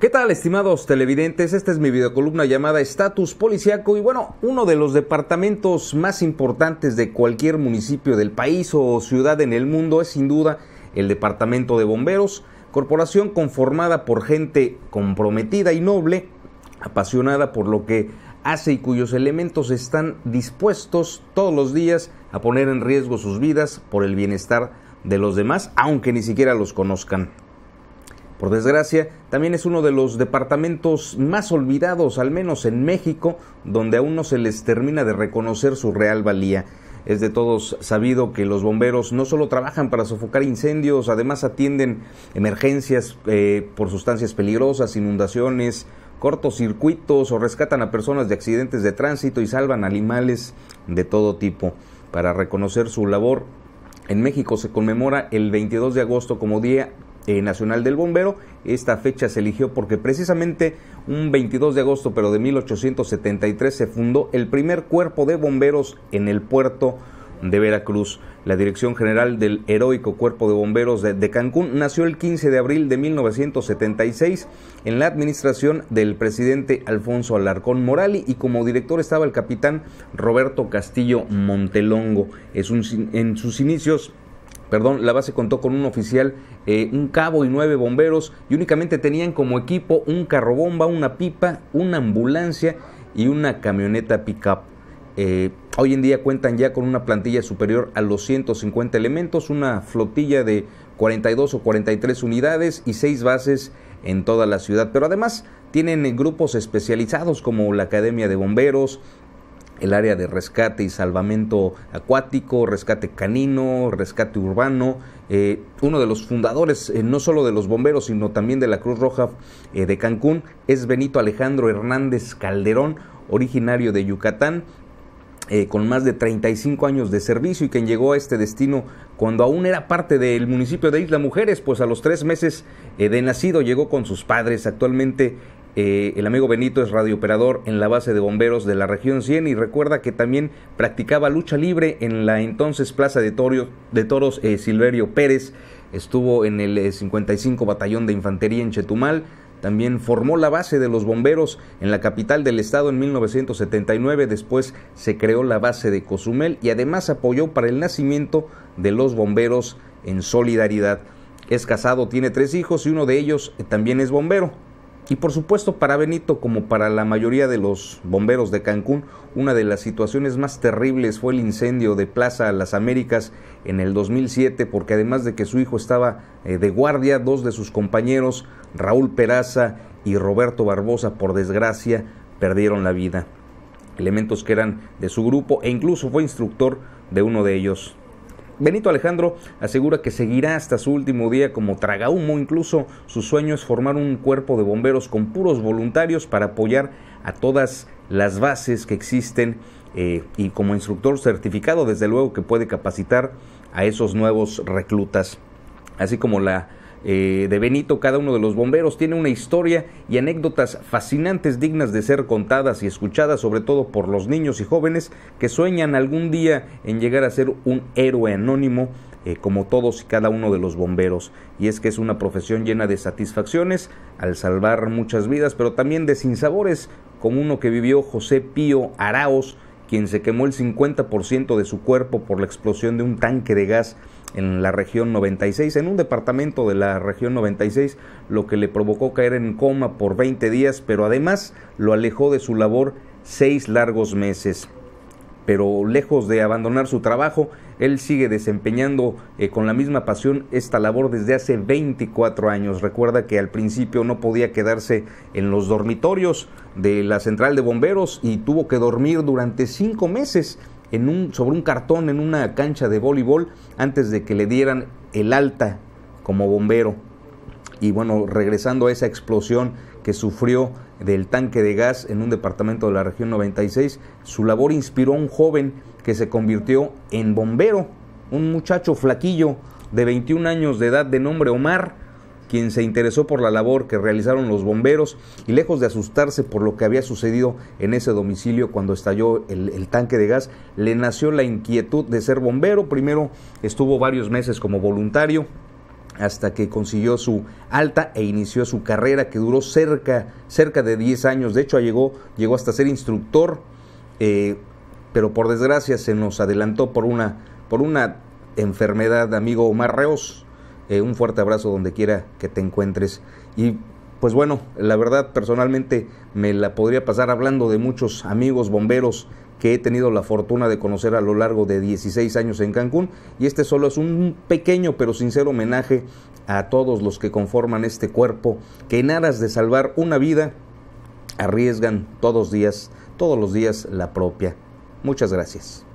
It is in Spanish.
¿Qué tal, estimados televidentes? Esta es mi videocolumna llamada Estatus Policiaco y bueno, uno de los departamentos más importantes de cualquier municipio del país o ciudad en el mundo es sin duda el Departamento de Bomberos, corporación conformada por gente comprometida y noble, apasionada por lo que hace y cuyos elementos están dispuestos todos los días a poner en riesgo sus vidas por el bienestar de los demás, aunque ni siquiera los conozcan. Por desgracia, también es uno de los departamentos más olvidados, al menos en México, donde aún no se les termina de reconocer su real valía. Es de todos sabido que los bomberos no solo trabajan para sofocar incendios, además atienden emergencias eh, por sustancias peligrosas, inundaciones, cortocircuitos o rescatan a personas de accidentes de tránsito y salvan animales de todo tipo. Para reconocer su labor, en México se conmemora el 22 de agosto como Día eh, Nacional del Bombero. Esta fecha se eligió porque precisamente un 22 de agosto, pero de 1873, se fundó el primer cuerpo de bomberos en el puerto de Veracruz. La Dirección General del Heroico Cuerpo de Bomberos de, Cancún nació el 15 de abril de 1976 en la administración del presidente Alfonso Alarcón Morali y como director estaba el capitán Roberto Castillo Montelongo. Es un, en sus inicios perdón, la base contó con un oficial, eh, un cabo y nueve bomberos y únicamente tenían como equipo un carrobomba, una pipa, una ambulancia y una camioneta pickup. Eh, hoy en día cuentan ya con una plantilla superior a los 150 elementos, una flotilla de 42 o 43 unidades y seis bases en toda la ciudad. Pero además tienen eh, grupos especializados como la Academia de Bomberos, el área de rescate y salvamento acuático, rescate canino, rescate urbano, eh, uno de los fundadores eh, no solo de los bomberos, sino también de la Cruz Roja eh, de Cancún, es Benito Alejandro Hernández Calderón, originario de Yucatán, con más de 35 años de servicio y quien llegó a este destino cuando aún era parte del municipio de Isla Mujeres, pues a los tres meses de nacido llegó con sus padres. Actualmente eh, el amigo Benito es radiooperador en la base de bomberos de la región 100 y recuerda que también practicaba lucha libre en la entonces Plaza de, Toros de Toros eh, Silverio Pérez. Estuvo en el 55 eh, Batallón de Infantería en Chetumal. También formó la base de los bomberos en la capital del estado en 1979, después se creó la base de Cozumel y además apoyó para el nacimiento de los bomberos en solidaridad. Es casado, tiene tres hijos y uno de ellos también es bombero. Y por supuesto para Benito, como para la mayoría de los bomberos de Cancún, una de las situaciones más terribles fue el incendio de Plaza Las Américas en el 2007, porque además de que su hijo estaba eh, de guardia, dos de sus compañeros, Raúl Peraza y Roberto Barbosa, por desgracia, perdieron la vida. Elementos que eran de su grupo e incluso fue instructor de uno de ellos. Benito Alejandro asegura que seguirá hasta su último día como tragahumo, incluso su sueño es formar un cuerpo de bomberos con puros voluntarios para apoyar a todas las bases que existen eh, y como instructor certificado desde luego que puede capacitar a esos nuevos reclutas, así como la eh, de Benito, cada uno de los bomberos, tiene una historia y anécdotas fascinantes dignas de ser contadas y escuchadas, sobre todo por los niños y jóvenes que sueñan algún día en llegar a ser un héroe anónimo eh, como todos y cada uno de los bomberos. Y es que es una profesión llena de satisfacciones al salvar muchas vidas, pero también de sinsabores, como uno que vivió José Pío Araos, quien se quemó el 50% de su cuerpo por la explosión de un tanque de gas en la región 96, en un departamento de la región 96, lo que le provocó caer en coma por 20 días, pero además lo alejó de su labor seis largos meses. Pero lejos de abandonar su trabajo, él sigue desempeñando eh, con la misma pasión esta labor desde hace 24 años. Recuerda que al principio no podía quedarse en los dormitorios de la central de bomberos y tuvo que dormir durante cinco meses sobre un cartón en una cancha de voleibol antes de que le dieran el alta como bombero. Y bueno, regresando a esa explosión que sufrió del tanque de gas en un departamento de la región 96. Su labor inspiró a un joven que se convirtió en bombero, un muchacho flaquillo de 21 años de edad de nombre Omar, quien se interesó por la labor que realizaron los bomberos y lejos de asustarse por lo que había sucedido en ese domicilio cuando estalló el, el, tanque de gas, le nació la inquietud de ser bombero. Primero estuvo varios meses como voluntario, hasta que consiguió su alta e inició su carrera que duró cerca, cerca de 10 años. De hecho, llegó, llegó hasta ser instructor, eh, pero por desgracia se nos adelantó por una, por una enfermedad, amigo Omar Reos. Eh, un fuerte abrazo donde quiera que te encuentres. Y pues bueno, la verdad personalmente me la podría pasar hablando de muchos amigos bomberos que he tenido la fortuna de conocer a lo largo de 16 años en Cancún y este solo es un pequeño pero sincero homenaje a todos los que conforman este cuerpo que en aras de salvar una vida arriesgan todos días, todos los días la propia. Muchas gracias.